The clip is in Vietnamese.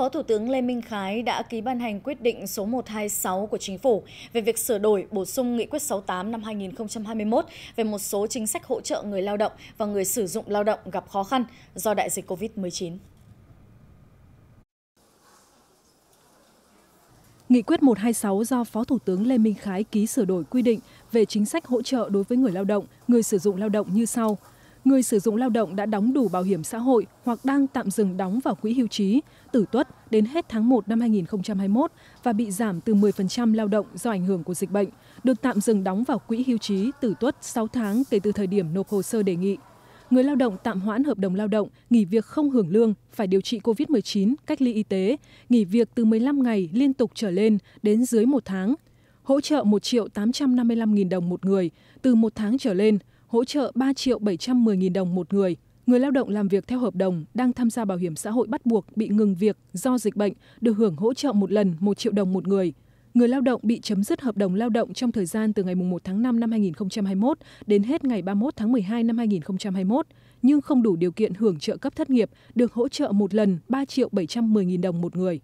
Phó Thủ tướng Lê Minh Khái đã ký ban hành quyết định số 126 của Chính phủ về việc sửa đổi bổ sung nghị quyết 68 năm 2021 về một số chính sách hỗ trợ người lao động và người sử dụng lao động gặp khó khăn do đại dịch COVID-19. Nghị quyết 126 do Phó Thủ tướng Lê Minh Khái ký sửa đổi quy định về chính sách hỗ trợ đối với người lao động, người sử dụng lao động như sau – người sử dụng lao động đã đóng đủ bảo hiểm xã hội hoặc đang tạm dừng đóng vào quỹ hưu trí tử tuất đến hết tháng 1 năm 2021 và bị giảm từ 10% lao động do ảnh hưởng của dịch bệnh, được tạm dừng đóng vào quỹ hưu trí tử tuất 6 tháng kể từ thời điểm nộp hồ sơ đề nghị. Người lao động tạm hoãn hợp đồng lao động, nghỉ việc không hưởng lương, phải điều trị COVID-19, cách ly y tế, nghỉ việc từ 15 ngày liên tục trở lên đến dưới 1 tháng, hỗ trợ 1 triệu 855 nghìn đồng một người từ 1 tháng trở lên, hỗ trợ 3 triệu 710 nghìn đồng một người. Người lao động làm việc theo hợp đồng đang tham gia bảo hiểm xã hội bắt buộc bị ngừng việc do dịch bệnh được hưởng hỗ trợ một lần 1 triệu đồng một người. Người lao động bị chấm dứt hợp đồng lao động trong thời gian từ ngày 1 tháng 5 năm 2021 đến hết ngày 31 tháng 12 năm 2021, nhưng không đủ điều kiện hưởng trợ cấp thất nghiệp được hỗ trợ một lần 3 triệu 710 nghìn đồng một người.